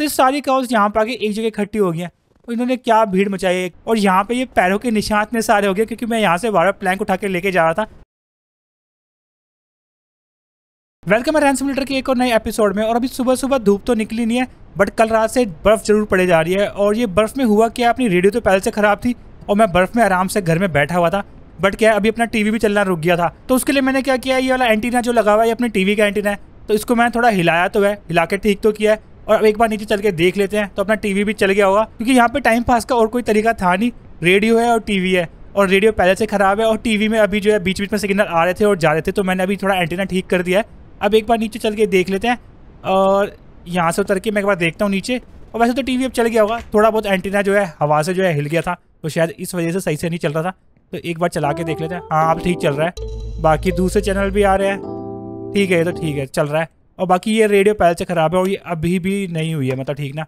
तो ये सारी काउस यहाँ पर आके एक जगह इकट्ठी हो गई और इन्होंने क्या भीड़ मचाई है और यहाँ पे ये पैरों के निशान इतने सारे हो गए क्योंकि मैं यहाँ से बारह प्लैंक उठा के लेके जा रहा था वेलकम है रैंस मिल्टर के एक और नए एपिसोड में और अभी सुबह सुबह धूप तो निकली नहीं है बट कल रात से बर्फ़ जरूर पड़े जा रही है और ये बर्फ़ में हुआ क्या अपनी रेडियो तो पहले से ख़राब थी और मैं बर्फ़ में आराम से घर में बैठा हुआ था बट क्या अभी अपना टीवी भी चलना रुक गया था तो उसके लिए मैंने क्या किया ये वाला एंटीना जो लगा हुआ है अपने टीवी का एंटीना है तो इसको मैंने थोड़ा हिलाया तो है हिला के ठीक तो किया है और अब एक बार नीचे चल के देख लेते हैं तो अपना टीवी भी चल गया होगा क्योंकि यहाँ पे टाइम पास का और कोई तरीका था नहीं रेडियो है और टीवी है और रेडियो पहले से ख़राब है और टीवी में अभी जो है बीच बीच में सिग्नल आ रहे थे और जा रहे थे तो मैंने अभी थोड़ा एंटीना ठीक कर दिया है अब एक बार नीचे चल के देख लेते हैं और यहाँ से उतर के मैं एक बार देखता हूँ नीचे और वैसे तो टी अब चल गया होगा थोड़ा बहुत एंटीना जो है हवा से जो है हिल गया था तो शायद इस वजह से सही से नहीं चल रहा था तो एक बार चला के देख लेते हैं हाँ अब ठीक चल रहा है बाकी दूसरे चैनल भी आ रहे हैं ठीक है ये तो ठीक है चल रहा है और बाकी ये रेडियो पहले से ख़राब है और ये अभी भी नहीं हुई है मतलब ठीक ना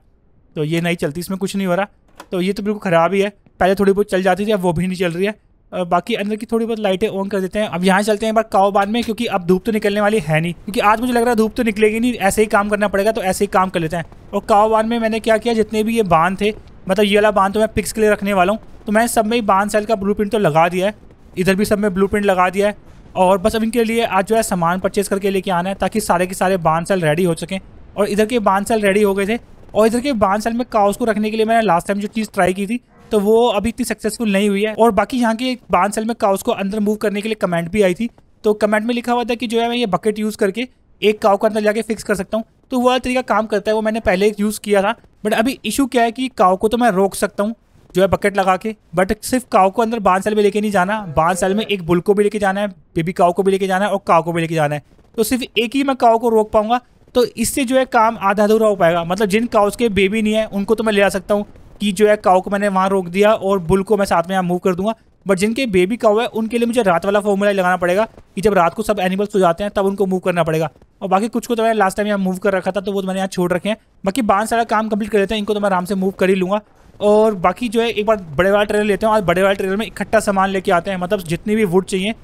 तो ये नहीं चलती इसमें कुछ नहीं हो रहा तो ये तो बिल्कुल ख़राब ही है पहले थोड़ी बहुत चल जाती थी अब वो भी नहीं चल रही है और बाकी अंदर की थोड़ी बहुत लाइटें ऑन कर देते हैं अब यहाँ चलते हैं एक बार बांध में क्योंकि अब धूप तो निकलने वाली है नहीं क्योंकि आज मुझे लग रहा है धूप तो निकलेगी नहीं ऐसे ही काम करना पड़ेगा तो ऐसे ही काम कर लेते हैं और बांध में मैंने क्या किया जितने भी ये बांध थे मतलब ये वाला बांध तो मैं पिक्स के लिए रखने वाला हूँ तो मैंने सब में ही बांध सेल का ब्लू तो लगा दिया है इधर भी सब में ब्लू लगा दिया है और बस अब इनके लिए आज जो है सामान परचेज करके लेके आना है ताकि सारे के सारे बांध सेल रेडी हो सकें और इधर के बांध सेल रेडी हो गए थे और इधर के बांध सेल में काउस को रखने के लिए मैंने लास्ट टाइम जो चीज़ ट्राई की थी तो वो अभी इतनी सक्सेसफुल नहीं हुई है और बाकी यहाँ के बांध सेल में काउस को अंदर मूव करने के लिए कमेंट भी आई थी तो कमेंट में लिखा हुआ था कि जो है मैं ये बकेट यूज़ करके एक काउ को अंदर जाके फिक्स कर सकता हूँ तो वह तरीका काम करता है वो मैंने पहले यूज़ किया था बट अभी इशू क्या है कि काव को तो मैं रोक सकता हूँ जो है बकेट लगा के बट सिर्फ काव को अंदर बांध साल में लेके नहीं जाना बांध साल में एक बुल को भी लेके जाना है बेबी काव को भी लेके जाना है और काव को भी लेके जाना है तो सिर्फ एक ही मैं काव को रोक पाऊंगा तो इससे जो है काम आधा अधूरा हो पाएगा मतलब जिन काउस के बेबी नहीं है उनको तो मैं ले आ सकता हूँ कि जो है काव को मैंने वहाँ रोक दिया और बुल को मैं साथ में यहाँ मूव कर दूंगा बट जिनके बेबी काउ है उनके लिए मुझे रात वाला फॉर्मूला लगाना पड़ेगा कि जब रात को सब एनिमल्स सो जाते हैं तब उनको मूव करना पड़ेगा और बाकी कुछ को तो मैंने लास्ट टाइम यहाँ मूव कर रखा था तो वो तो मैंने यहाँ छोड़ रखे हैं बाकी बांस सारा काम कंप्लीट कर लेते हैं इनको तो मैं आराम से मूव कर ही लूँगा और बाकी जो है एक बार बड़े वाला ट्रेलर लेते हैं आज बड़े वाले ट्रेलर में इकट्ठा सामान लेके आते हैं मतलब जितनी भी वुड चाहिए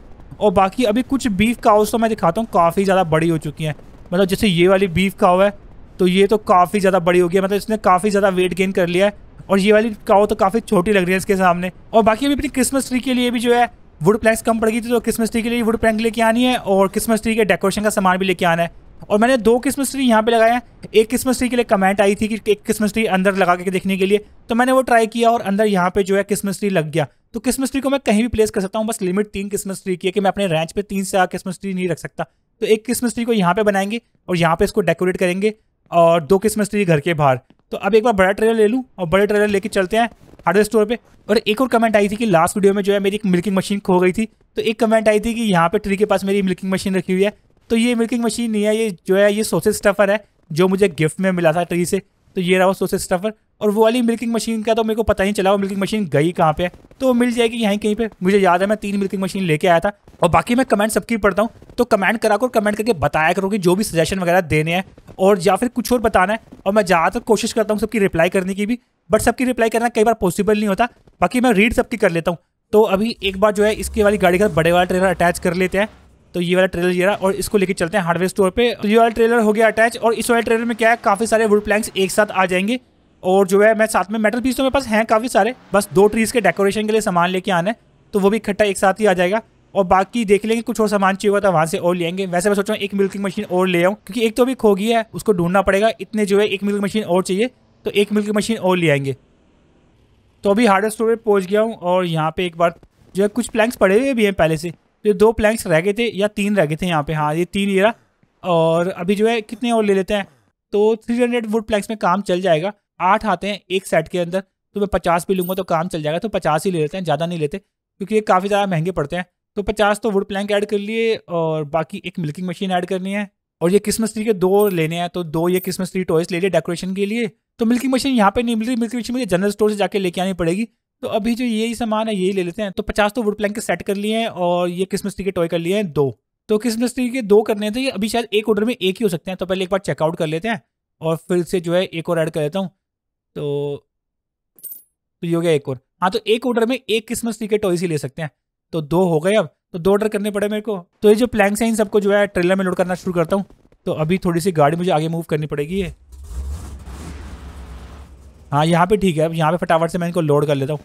और बाकी अभी कुछ बीफ काउस तो मैं दिखाता हूँ काफ़ी ज़्यादा बड़ी हो चुकी हैं मतलब जैसे ये वाली बीफ काव है तो ये तो काफ़ी ज़्यादा बड़ी हो गई है मतलब इसने काफ़ी ज़्यादा वेट गेन कर लिया है और ये वाली काओ तो काफ़ी छोटी लग रही है इसके सामने और बाकी अभी अपनी क्रिसमस ट्री के लिए भी जो है वुड प्लैंक्स कम पड़ गई थी तो क्रिसमस ट्री के लिए वुड प्लैंक लेके आनी है और क्रिसमस ट्री के डेकोरेशन का सामान भी लेके आना है और मैंने दो क्रिसमस ट्री यहाँ पे लगाए हैं एक क्रिसमस ट्री के लिए कमेंट आई थी कि एक क्रिसमस ट्री अंदर लगा के देखने के लिए तो मैंने वो ट्राई किया और अंदर यहाँ पे जो है क्रिसमस ट्री लग गया तो क्रिसमस ट्री को मैं कहीं भी प्लेस कर सकता हूँ बस लिमिट तीन क्रिसमस ट्री की है कि मैं अपने रेंच पर तीन से चार क्रिसमस ट्री नहीं रख सकता तो एक क्रिसमस ट्री को यहाँ पर बनाएंगे और यहाँ पे इसको डेकोरेट करेंगे और दो क्रिसमस ट्री घर के बाहर तो अब एक बार बड़ा ट्रेलर ले लूँ और बड़े ट्रेलर लेके चलते हैं हार्डवेयर स्टोर पे और एक और कमेंट आई थी कि लास्ट वीडियो में जो है मेरी एक मिल्किंग मशीन खो गई थी तो एक कमेंट आई थी कि यहाँ पे ट्री के पास मेरी मिल्किंग मशीन रखी हुई है तो ये मिल्किंग मशीन नहीं है ये जो है ये सोसेज स्टफ़र है जो मुझे गिफ्ट में मिला था ट्री से तो ये रहा वो सोसेज स्टफ़र और वो वाली मिल्किंग मशीन का तो मेरे को पता ही चला वो मिल्किंग मशीन गई कहाँ पे है तो वो मिल जाएगी यहीं कहीं पे मुझे याद है मैं तीन मिल्किंग मशीन लेके आया था और बाकी मैं कमेंट सबकी पढ़ता हूँ तो कमेंट करा कर कमेंट करके बताया करो कि जो भी सजेशन वगैरह देने हैं और या फिर कुछ और बताना है और मैं ज़्यादातर कोशिश करता हूँ सबकी रिप्लाई करने की भी बट सबकी रिप्लाई करना कई बार पॉसिबल नहीं होता बाकी मैं रीड सबकी कर लेता हूँ तो अभी एक बार जो है इसके वाली गाड़ी का बड़े वाला ट्रेलर अटैच कर लेते हैं तो ये वाला ट्रेलर ये रहा और इसको लेके चलते हैं हार्डवेयर स्टोर पे तो ये वाला ट्रेलर हो गया अटैच और इस वाले ट्रेलर में क्या है काफ़ी सारे वुड प्लैंक्स एक साथ आ जाएंगे और जो है मैं साथ में मेटल पीस तो मेरे पास हैं काफ़ी सारे बस दो ट्रीज़ के डेकोरेशन के लिए सामान लेके आना है तो वो भी इकट्ठा एक साथ ही आ जाएगा और बाकी देख लेंगे कुछ और सामान चाहिए हुआ था वहाँ से और लेंगे वैसे मैं सोच रहा हूँ एक मिल्किंग मशीन और ले आऊँ क्योंकि एक तो अभी खो गई है उसको ढूंढना पड़ेगा इतने जो है एक मिल्किंग मशीन और चाहिए तो एक मिल्किंग मशीन और ले आएंगे तो अभी हार्डवेयर स्टोर पर पहुँच गया हूँ और यहाँ पर एक बार जो है कुछ प्लैंक्स पड़े हुए भी हैं पहले से ये दो प्लैंक्स रह गए थे या तीन रह गए थे यहाँ पे हाँ ये तीन ये रहा और अभी जो है कितने और ले लेते हैं तो थ्री हंड्रेड वुड प्लैंक्स में काम चल जाएगा आठ आते हैं एक सेट के अंदर तो मैं पचास भी लूँगा तो काम चल जाएगा तो पचास ही ले लेते हैं ज़्यादा नहीं लेते क्योंकि ये काफ़ी ज़्यादा महंगे पड़ते हैं तो पचास तो वुड प्लैंक ऐड कर लिए और बाकी एक मिल्किंग मशीन ऐड करनी है और ये क्रिसमस ट्री के दो लेने हैं तो दो ये क्रिसमस ट्री टॉयस ले लिए डेकोरेशन के लिए तो मिल्किंग मशीन यहाँ पे नहीं मिल रही मिल्किंग मशीन मुझे जनरल स्टोर से जाके लेके आनी पड़ेगी तो अभी जो यही सामान है यही ले लेते हैं तो पचास तो वुड प्लैंक के सेट कर लिए हैं और ये क्रिसमस ट्री के टॉय कर लिए हैं दो तो क्रिसमस ट्री के दो करने थे तो अभी शायद एक ऑर्डर में एक ही हो सकते हैं तो पहले एक बार चेकआउट कर लेते हैं और फिर से जो है एक और ऐड कर लेता हूँ तो तो ये हो गया एक और हाँ तो एक ऑर्डर में एक क्रिसमस ट्री के टॉयस ही ले सकते हैं तो दो हो गए अब तो दो ऑर्डर करने पड़े मेरे को तो ये जो प्लैंक्स हैं इन सबको जो है ट्रेलर में लोड करना शुरू करता हूँ तो अभी थोड़ी सी गाड़ी मुझे आगे मूव करनी पड़ेगी हाँ यहाँ पे ठीक है अब यहाँ पे फटाफट से मैं इनको लोड कर लेता हूँ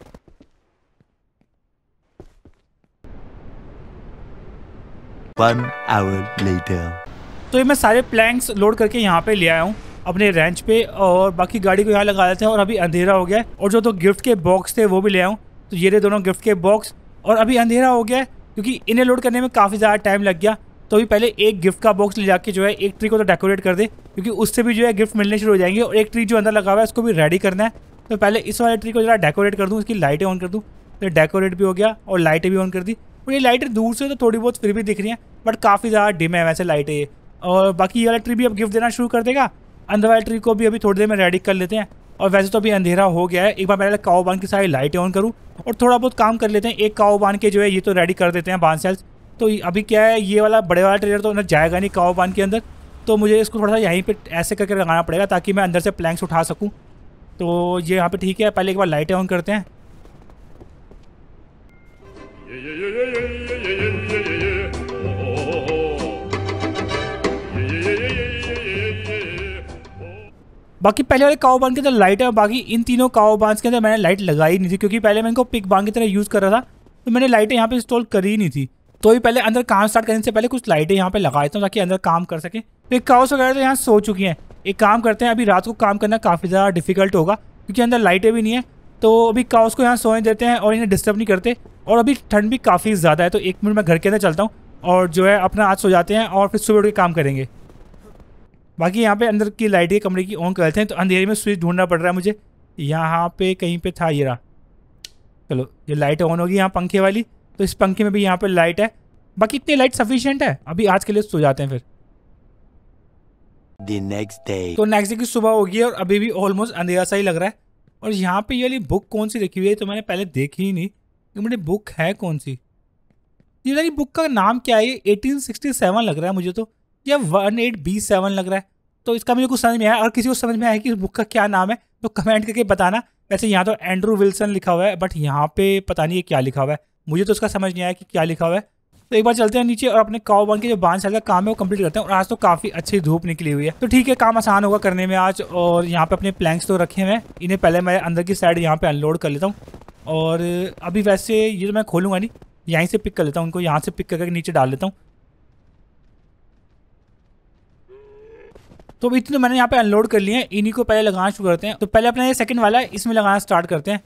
तो ये मैं सारे प्लैंक्स लोड करके यहाँ पे ले आया हूँ अपने रेंच पे और बाकी गाड़ी को यहाँ लगा देते हैं और अभी अंधेरा हो गया है और जो तो गिफ्ट के बॉक्स थे वो भी ले आऊँ तो ये रहे दोनों गिफ्ट के बॉक्स और अभी अंधेरा हो गया है क्योंकि इन्हें लोड करने में काफ़ी ज़्यादा टाइम लग गया तो अभी पहले एक गिफ्ट का बॉक्स ले जाके जो है एक ट्री को तो डेकोरेट कर दे क्योंकि उससे भी जो है गिफ्ट मिलने शुरू हो जाएंगे और एक ट्री जो अंदर लगा हुआ है उसको भी रेडी करना है तो पहले इस वाले ट्री को ज़रा डेकोरेट कर दूँ उसकी लाइटें ऑन कर दूँ तो डेकोरेट भी हो गया और लाइटें भी ऑन कर दी और ये लाइटें दूर से तो थोड़ी बहुत फिर भी दिख रही हैं बट काफ़ी ज़्यादा डिम है वैसे लाइटें ये और बाकी ये वाला ट्री भी अब गिफ्ट देना शुरू कर देगा अंदर वाले ट्री को भी अभी थोड़ी देर में रेडी कर लेते हैं और वैसे तो अभी अंधेरा हो गया है एक बार पहले काओ बांध की सारी लाइटें ऑन करूँ और थोड़ा बहुत काम कर लेते हैं एक काओ बांध के जो है ये तो रेडी कर देते हैं बांध सेल्स तो अभी क्या है ये वाला बड़े वाला ट्रेलर तो अंदर जाएगा नहीं काओ के अंदर तो मुझे इसको थोड़ा सा यहीं पर ऐसे करके लगाना पड़ेगा ताकि मैं अंदर से प्लैंक्स उठा सकूँ तो ये यहाँ पे ठीक है पहले एक बार लाइटें ऑन करते हैं बाकी पहले वाले काओ बांध के अंदर लाइट है बाकी इन तीनों काओ बांध के अंदर मैंने लाइट लगाई नहीं थी क्योंकि पहले मैं इनको पिक बांध की तरह यूज़ कर रहा था तो मैंने लाइटें यहाँ पे इंस्टॉल करी ही नहीं थी तो भी पहले अंदर काम स्टार्ट करने से पहले कुछ लाइटें यहाँ पे लगा देता हूँ ताकि अंदर काम कर सके तो एक काउस वगैरह तो यहाँ सो चुकी हैं एक काम करते हैं अभी रात को काम करना काफ़ी ज़्यादा डिफिकल्ट होगा क्योंकि अंदर लाइटें भी नहीं है तो अभी काउस को यहाँ सोने देते हैं और इन्हें डिस्टर्ब नहीं करते और अभी ठंड भी काफ़ी ज़्यादा है तो एक मिनट मैं घर के अंदर चलता हूँ और जो है अपना आज सो जाते हैं और फिर सुबह उठ के काम करेंगे बाकी यहाँ पे अंदर की लाइटें कमरे की ऑन करते हैं तो अंधेरे में स्विच ढूंढना पड़ रहा है मुझे यहाँ पे कहीं पे था ये रहा चलो ये लाइट ऑन होगी यहाँ पंखे वाली तो इस पंखे में भी यहाँ पर लाइट है बाकी इतनी लाइट सफिशियंट है अभी आज के लिए सो जाते हैं फिर The next day. तो नेक्स्ट डे की सुबह होगी और अभी भी ऑलमोस्ट अंधेरा सा ही लग रहा है और यहाँ पे ये वाली बुक कौन सी रखी हुई है तो मैंने पहले देखी ही नहीं कि मेरी बुक है कौन सी ये वाली बुक का नाम क्या है ये सेवन लग रहा है मुझे तो या वन एट बी सेवन लग रहा है तो इसका मुझे कुछ समझ में आया और किसी को समझ में आया कि इस बुक का क्या नाम है तो कमेंट करके बताना वैसे यहाँ तो एंड्रू विल्सन लिखा हुआ है बट यहाँ पे पता नहीं क्या लिखा हुआ है मुझे तो उसका समझ नहीं आया कि क्या लिखा हुआ है तो एक बार चलते हैं नीचे और अपने काओ बन के जो बांध बांस का काम है वो कंप्लीट करते हैं और आज तो काफ़ी अच्छी धूप निकली हुई है तो ठीक है काम आसान होगा करने में आज और यहाँ पे अपने प्लैंक्स तो रखे हैं इन्हें पहले मैं अंदर की साइड यहाँ पे अनलोड कर लेता हूँ और अभी वैसे ये तो मैं खोलूँगा नहीं यहीं से पिक कर लेता हूँ उनको यहाँ से पिक करके नीचे डाल लेता हूँ तो इतने मैंने यहाँ पे अनलोड कर लिए हैं इन्हीं को पहले लगाना शुरू करते हैं तो पहले अपना ये सेकंड वाला है इसमें लगाना स्टार्ट करते हैं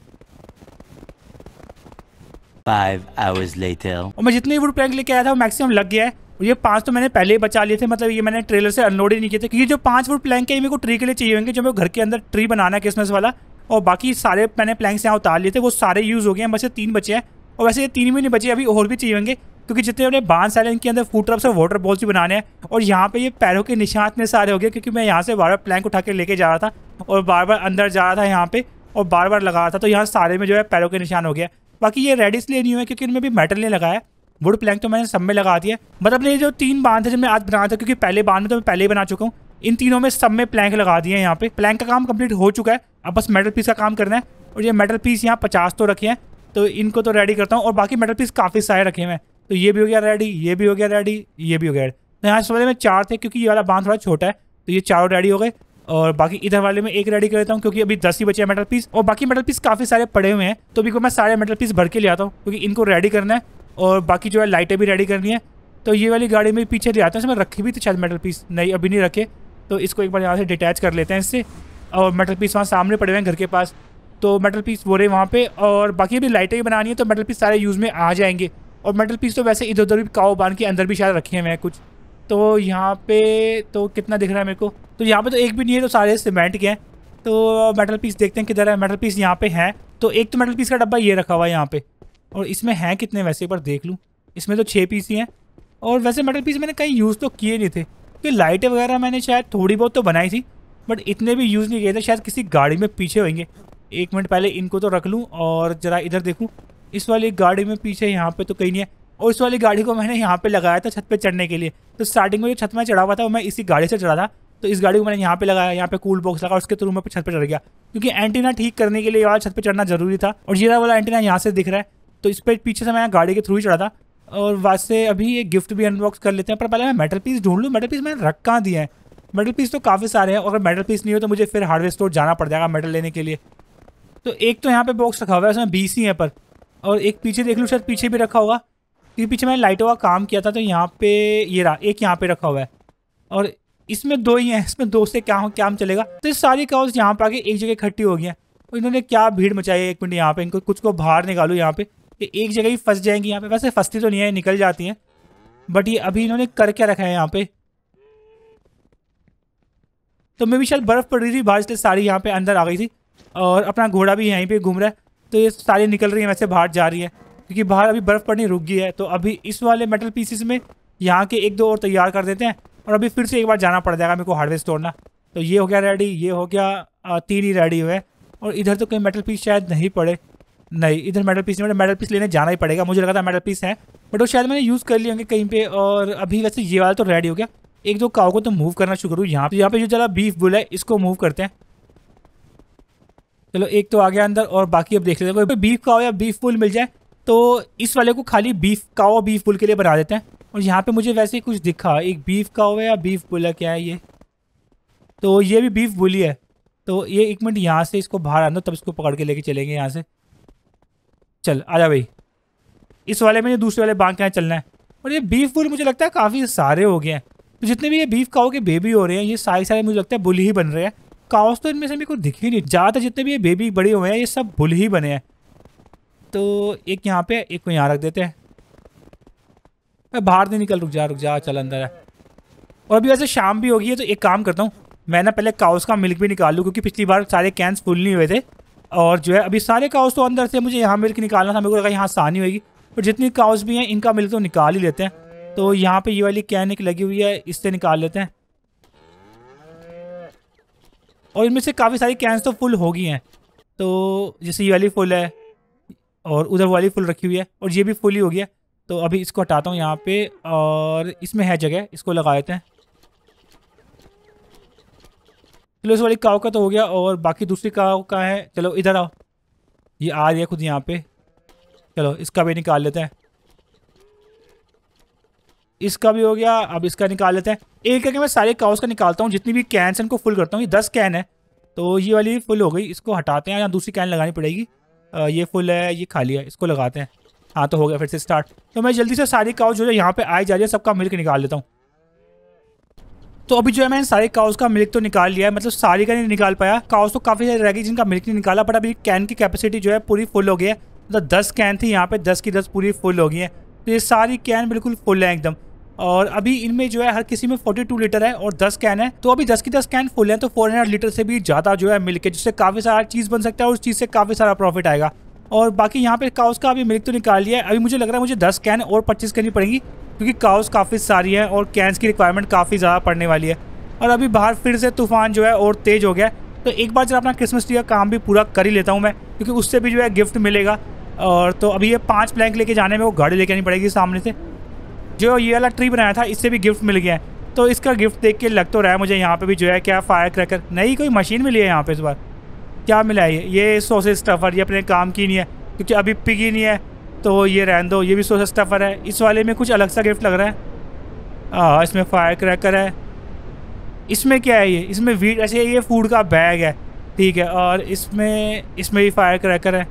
फाइव आवर्स और मैं जितने वुड प्रैंक लेके आया था वो मैक्सिमम लग गया है ये पांच तो मैंने पहले ही बचा लिए थे मतलब ये मैंने ट्रेलर से अनलोड ही नहीं किए थे क्योंकि जो पांच वुड प्लैंक है ये मेरे को ट्री के लिए चाहिए होंगे जो मेरे घर के अंदर ट्री बनाना है क्रिसमस वाला और बाकी सारे मैंने प्लैंक्स यहाँ उतार लिए थे वो सारे यूज़ हो गए हैं बस ये तीन बचे हैं और वैसे ये तीन भी नहीं बचे अभी और भी चाहिए होंगे क्योंकि जितने अपने बांस आए इनके अंदर फूड ट्रप्स और वाटर बॉल्स भी बनाने हैं और यहाँ पे ये पैरों के निशान इतने सारे हो गए क्योंकि मैं यहाँ से बार बार प्लैंक उठा के लेके जा रहा था और बार बार अंदर जा रहा था यहाँ पे और बार बार लगा रहा था तो यहाँ सारे में जो है पैरों के निशान हो गया बाकी ये रेडिस इसलिए नहीं हुए क्योंकि इनमें भी मेटल नहीं लगाया वुड प्लैंक तो मैंने सब में लगा दिया मतलब ये जो तीन बांध है जो मैं आज बना था क्योंकि पहले बांध में तो मैं पहले ही बना चुका हूँ इन तीनों में सब में प्लैंक लगा दिए हैं यहाँ पे प्लैंक का काम कंप्लीट हो चुका है अब बस मेटल पीस का काम करना है और ये मेटल पीस यहाँ पचास तो रखे हैं तो इनको तो रेडी करता हूँ और बाकी मेटल पीस काफ़ी सारे रखे हुए हैं तो ये भी हो गया रेडी ये भी हो गया रेडी ये भी हो गया तो यहाँ इस वाले में चार थे क्योंकि ये वाला बांध थोड़ा छोटा है तो ये चारों रेडी हो गए और बाकी इधर वाले में एक रेडी कर देता हूँ क्योंकि अभी दस ही बचे हैं मेटल पीस और बाकी मेटल पीस काफ़ी सारे पड़े हुए हैं तो अभी को मैं सारे मेटल पीस भर के ले आता हूँ क्योंकि इनको रेडी करना है और बाकी जो है लाइटें भी रेडी करनी है तो ये वाली गाड़ी में पीछे ले आता हूँ इसमें रखी भी थी तो शायद मेटल पीस नहीं अभी नहीं रखे तो इसको एक बार यहाँ से डिटैच कर लेते हैं इससे और मेटल पीस वहाँ सामने पड़े हुए हैं घर के पास तो मेटल पीस बोरे रहे वहाँ पे और बाकी अभी लाइटें भी बनानी है तो मेटल पीस सारे यूज़ में आ जाएंगे और मेटल पीस तो वैसे इधर उधर भी काव बांध के अंदर भी शायद रखे हुए हैं कुछ तो यहाँ पे तो कितना दिख रहा है मेरे को तो यहाँ पे तो एक भी नहीं है तो सारे सीमेंट के हैं तो मेटल पीस देखते हैं किधर है मेटल पीस यहाँ पे है तो एक तो मेटल पीस का डब्बा ये रखा हुआ है यहाँ पे और इसमें हैं कितने वैसे एक बार देख लूँ इसमें तो छः पीस ही हैं और वैसे मेटल पीस मैंने कहीं यूज़ तो किए नहीं थे क्योंकि लाइटें वगैरह मैंने शायद थोड़ी बहुत तो बनाई थी बट इतने भी यूज़ नहीं किए थे शायद किसी गाड़ी में पीछे होंगे एक मिनट पहले इनको तो रख लूँ और ज़रा इधर देखूँ इस वाली गाड़ी में पीछे यहाँ पे तो कहीं नहीं है और उस वाली गाड़ी को मैंने यहाँ पे लगाया था छत पे चढ़ने के लिए तो स्टार्टिंग में जो छत में चढ़ा हुआ था वो मैं इसी गाड़ी से चढ़ा था तो इस गाड़ी को मैंने यहाँ पे लगाया यहाँ पे कूल बॉक्स लगा उसके थ्रू मैं छत पर चढ़ गया क्योंकि एंटीना ठीक करने के लिए वाला छत पर चढ़ना जरूरी था और जीरा वाला एंटीना यहाँ से दिख रहा है तो इस पर पीछे से मैं गाड़ी के थ्रू ही चढ़ा था और से अभी ये गिफ्ट भी अनबॉक्स कर लेते हैं पर पहले मैं मेटल पीस ढूंढ लूँ मेटल पीस मैंने रख कहाँ दिए हैं मेटल पीस तो काफ़ी सारे हैं अगर मेटल पीस नहीं हो तो मुझे फिर हार्डवेयर स्टोर जाना पड़ जाएगा मेटल लेने के लिए तो एक तो यहाँ पे बॉक्स रखा हुआ है उसमें बीस ही है पर और एक पीछे देख लूँ शायद पीछे भी रखा होगा क्योंकि पीछे मैंने लाइटों का काम किया था तो यहाँ पे ये रहा एक यहाँ पे रखा हुआ है और इसमें दो ही हैं इसमें दो से क्या काम चलेगा तो सारी काउस यहाँ पर आके एक जगह इकट्ठी हो गई है और इन्होंने क्या भीड़ मचाई है एक मिनट यहाँ पे इनको कुछ को बाहर निकालो यहाँ पे ये एक जगह ही फंस जाएंगी यहाँ पे वैसे फंसती तो नहीं है निकल जाती हैं बट ये अभी इन्होंने कर क्या रखा है यहाँ पे तो मैं भी शायद बर्फ़ पड़ रही थी बाहर इसलिए सारी यहाँ पे अंदर आ गई थी और अपना घोड़ा भी यहीं पे घूम रहा है तो ये सारी निकल रही है वैसे बाहर जा रही है क्योंकि बाहर अभी बर्फ़ पड़नी रुक गई है तो अभी इस वाले मेटल पीसेस में यहाँ के एक दो और तैयार कर देते हैं और अभी फिर से एक बार जाना पड़ जाएगा मेरे को हार्डवेयर तोड़ना तो ये हो गया रेडी ये हो गया तीन ही रेडी हुए और इधर तो कोई मेटल पीस शायद नहीं पड़े नहीं इधर मेटल पीस नहीं मेटल पीस लेने जाना ही पड़ेगा मुझे लगा था मेटल पीस है बट वो शायद मैंने यूज़ कर लिए होंगे कहीं पर और अभी वैसे ये वाला तो रेडी हो गया एक दो काव को तो मूव करना शुरू करूँ यहाँ पर यहाँ पर जो चला बीफ बुल है इसको मूव करते हैं चलो एक तो आ गया अंदर और बाकी अब देख लेते हैं कोई बीफ काव या बीफ बुल मिल जाए तो इस वाले को खाली बीफ काओ बीफ बुल के लिए बना देते हैं और यहाँ पे मुझे वैसे ही कुछ दिखा एक बीफ काओ है या बीफ है क्या है ये तो ये भी बीफ बुल है तो ये एक मिनट यहाँ से इसको बाहर आना तब इसको पकड़ के लेके चलेंगे यहाँ से चल आ जा भाई इस वाले में दूसरे वाले बांग के यहाँ चलना है और ये बीफ बुल मुझे लगता है काफ़ी सारे हो गए हैं तो जितने भी ये बीफ काओ के बेबी हो रहे हैं ये सारे सारे मुझे लगता है बुल ही बन रहे हैं काउस तो इनमें से मेरे को दिख ही नहीं ज़्यादातर जितने भी ये बेबी बड़े हुए हैं ये सब बुल ही बने हैं तो एक यहाँ पे एक को यहाँ रख देते हैं मैं बाहर नहीं निकल रुक जा रुक जा चल अंदर है और अभी वैसे शाम भी होगी है तो एक काम करता हूँ मैं ना पहले काउस का मिल्क भी निकाल लूँ क्योंकि पिछली बार सारे कैंस फुल नहीं हुए थे और जो है अभी सारे काउस तो अंदर से मुझे यहाँ मिल्क निकालना था मेरे को लगा यहाँ आसानी होगी और जितनी काउस भी हैं इनका मिल्क तो निकाल ही लेते हैं तो यहाँ पर ये वाली कैन एक लगी हुई है इससे निकाल लेते हैं और इनमें से काफ़ी सारी कैंस तो फुल हो गई हैं तो जैसे ये वाली फुल है और उधर वाली फुल रखी हुई है और ये भी फुल ही हो गया तो अभी इसको हटाता हूँ यहाँ पे और इसमें है जगह इसको लगा देते हैं चलो इस वाली काव का तो हो गया और बाकी दूसरी काव का है चलो इधर आओ ये आ रही है खुद यहाँ पे चलो इसका भी निकाल लेते हैं इसका भी हो गया अब इसका निकाल लेते हैं एक करके मैं सारे काउस का निकालता हूँ जितनी भी कैन से इनको फुल करता हूँ ये दस कैन है तो ये वाली फुल हो गई इसको हटाते हैं या दूसरी कैन लगानी पड़ेगी ये फुल है ये खाली है इसको लगाते हैं हाँ तो हो गया फिर से स्टार्ट तो मैं जल्दी से सारी काउ जो है यहाँ पे आई जा रही है सबका मिल्क निकाल लेता हूँ तो अभी जो है मैंने सारे काउस का मिल्क तो निकाल लिया है मतलब सारी का नहीं निकाल पाया काउस तो काफ़ी सारी रह गई जिनका मिल्क नहीं निकाला बट अभी कैन की कैपेसिटी जो है पूरी फुल हो गई है मतलब दस कैन थी यहाँ पे दस की दस पूरी फुल हो गई है तो ये सारी कैन बिल्कुल फुल है एकदम और अभी इनमें जो है हर किसी में 42 लीटर है और 10 कैन है तो अभी 10 की 10 कैन फुल है तो 400 लीटर से भी ज़्यादा जो है मिल्क है जिससे काफ़ी सारा चीज़ बन सकता है और उस चीज़ से काफ़ी सारा प्रॉफिट आएगा और बाकी यहाँ पे काउस का अभी मिल्क तो निकाल लिया है अभी मुझे लग रहा है मुझे दस कैन और पच्चीस करनी पड़ेगी क्योंकि काउस काफ़ी सारी है और कैंस की रिक्वायरमेंट काफ़ी ज़्यादा पड़ने वाली है और अभी बाहर फिर से तूफान जो है और तेज़ हो गया तो एक बार जब अपना क्रिसमस ट्री का काम भी पूरा कर ही लेता हूँ मैं क्योंकि उससे भी जो है गिफ्ट मिलेगा और तो अभी ये पाँच प्लैंक लेके जाने में वो गाड़ी लेके आनी पड़ेगी सामने से जो ये वाला ट्री बनाया था इससे भी गिफ्ट मिल गया है तो इसका गिफ्ट देख के लग तो रहा है मुझे यहाँ पे भी जो है क्या फायर क्रैकर नई कोई मशीन मिली है यहाँ पे इस बार क्या मिला है ये ये सोसेज स्टफ़र ये अपने काम की नहीं है क्योंकि अभी पिग ही नहीं है तो ये रहन दो ये भी सोसेज स्टफ़र है इस वाले में कुछ अलग सा गिफ्ट लग रहा है हाँ इसमें फायर क्रैकर है इसमें क्या है ये इसमें वीट ऐसे अच्छा ये फूड का बैग है ठीक है और इसमें इसमें भी फायर क्रैकर है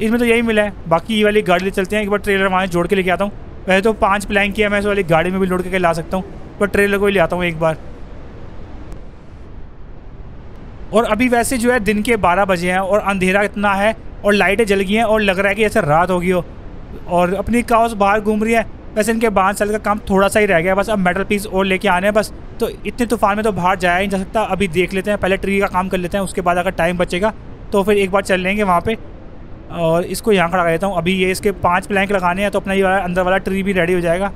इसमें तो यही मिला है बाकी ये वाली गाड़ी ले चलते हैं एक बार ट्रेलर वहाँ जोड़ के लेके आता हूँ वैसे तो पाँच प्लान किया मैं इस वाली गाड़ी में भी लौट करके ला सकता हूँ पर ट्रेलर को ही ले आता हूँ एक बार और अभी वैसे जो है दिन के बारह बजे हैं और अंधेरा इतना है और लाइटें जल गई हैं और लग रहा है कि ऐसे रात होगी हो और अपनी काउस बाहर घूम रही है वैसे इनके बांध साल का काम थोड़ा सा ही रह गया बस अब मेटल पीस और लेके आने हैं बस तो इतने तूफान में तो बाहर जाया ही नहीं जा सकता अभी देख लेते हैं पहले ट्री का काम कर लेते हैं उसके बाद अगर टाइम बचेगा तो फिर एक बार चल लेंगे वहाँ पर और इसको यहाँ खड़ा कर देता हूँ अभी ये इसके पांच प्लैंक लगाने हैं तो अपना ये वाला अंदर वाला ट्री भी रेडी हो जाएगा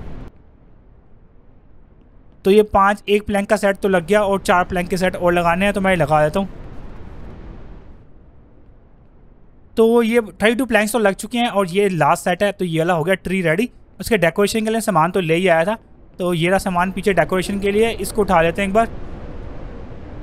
तो ये पांच एक प्लैंक का सेट तो लग गया और चार प्लैंक के सेट और लगाने हैं तो मैं लगा देता हूँ तो ये थर्टी टू प्लैंक्स तो लग चुके हैं और ये लास्ट सेट है तो ये वाला हो गया ट्री रेडी उसके डेकोरेशन के लिए सामान तो ले ही आया था तो ये रहा सामान पीछे डेकोरेशन के लिए इसको उठा लेते हैं एक बार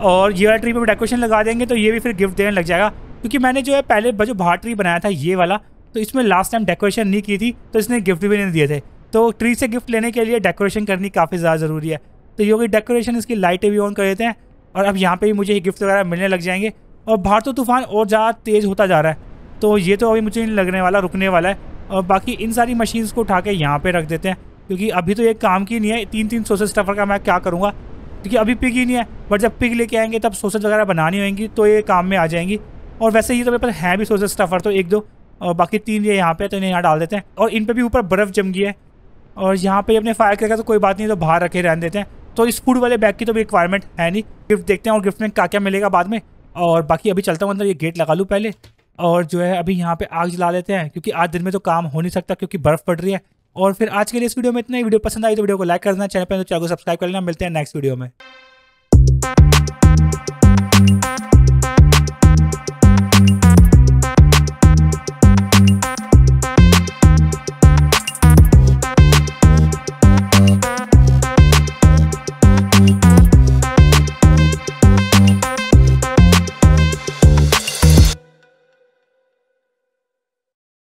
और ये वाला ट्री पर डेकोरेशन लगा देंगे तो ये भी फिर गिफ्ट देने लग जाएगा क्योंकि मैंने जो है पहले जो बाहर ट्री बनाया था ये वाला तो इसमें लास्ट टाइम डेकोरेशन नहीं की थी तो इसने गिफ्ट भी नहीं दिए थे तो ट्री से गिफ्ट लेने के लिए डेकोरेशन करनी काफ़ी ज़्यादा ज़रूरी है तो ये होगी डेकोरेशन इसकी लाइटें भी ऑन कर देते हैं और अब यहाँ पर भी मुझे गिफ्ट वगैरह मिलने लग जाएंगे और बाहर तो तूफान और ज़्यादा तेज़ होता जा रहा है तो ये तो अभी मुझे नहीं लगने वाला रुकने वाला है और बाकी इन सारी मशीन्स को उठा के यहाँ पर रख देते हैं क्योंकि अभी तो ये काम की नहीं है तीन तीन सोसेज स्टफर का मैं क्या करूँगा क्योंकि अभी पिग ही नहीं है बट जब पिग लेके आएंगे तब सोसेज वगैरह बनानी होंगी तो ये काम में आ जाएंगी और वैसे ये तो मेरे पास है भी सोर्सेज स्टफर तो एक दो और बाकी तीन ये यहाँ पे तो इन्हें यहाँ डाल देते हैं और इन पर भी ऊपर बर्फ़ जम गई है और यहाँ पे अपने फायर करेगा तो कोई बात नहीं तो बाहर रखे रहने देते हैं तो इस फूड वाले बैग की तो भी रिक्वायरमेंट है नहीं गिफ्ट देखते हैं और गिफ्ट में क्या क्या मिलेगा बाद में और बाकी अभी चलता हूँ अंदर ये गेट लगा लूँ पहले और जो है अभी यहाँ पे आग जला लेते हैं क्योंकि आज दिन में तो काम हो नहीं सकता क्योंकि बर्फ़ पड़ रही है और फिर आज के लिए इस वीडियो में इतना ही वीडियो पसंद आई तो वीडियो को लाइक करना चैनल पर तो चैनल को सब्सक्राइब कर लेना मिलते हैं नेक्स्ट वीडियो में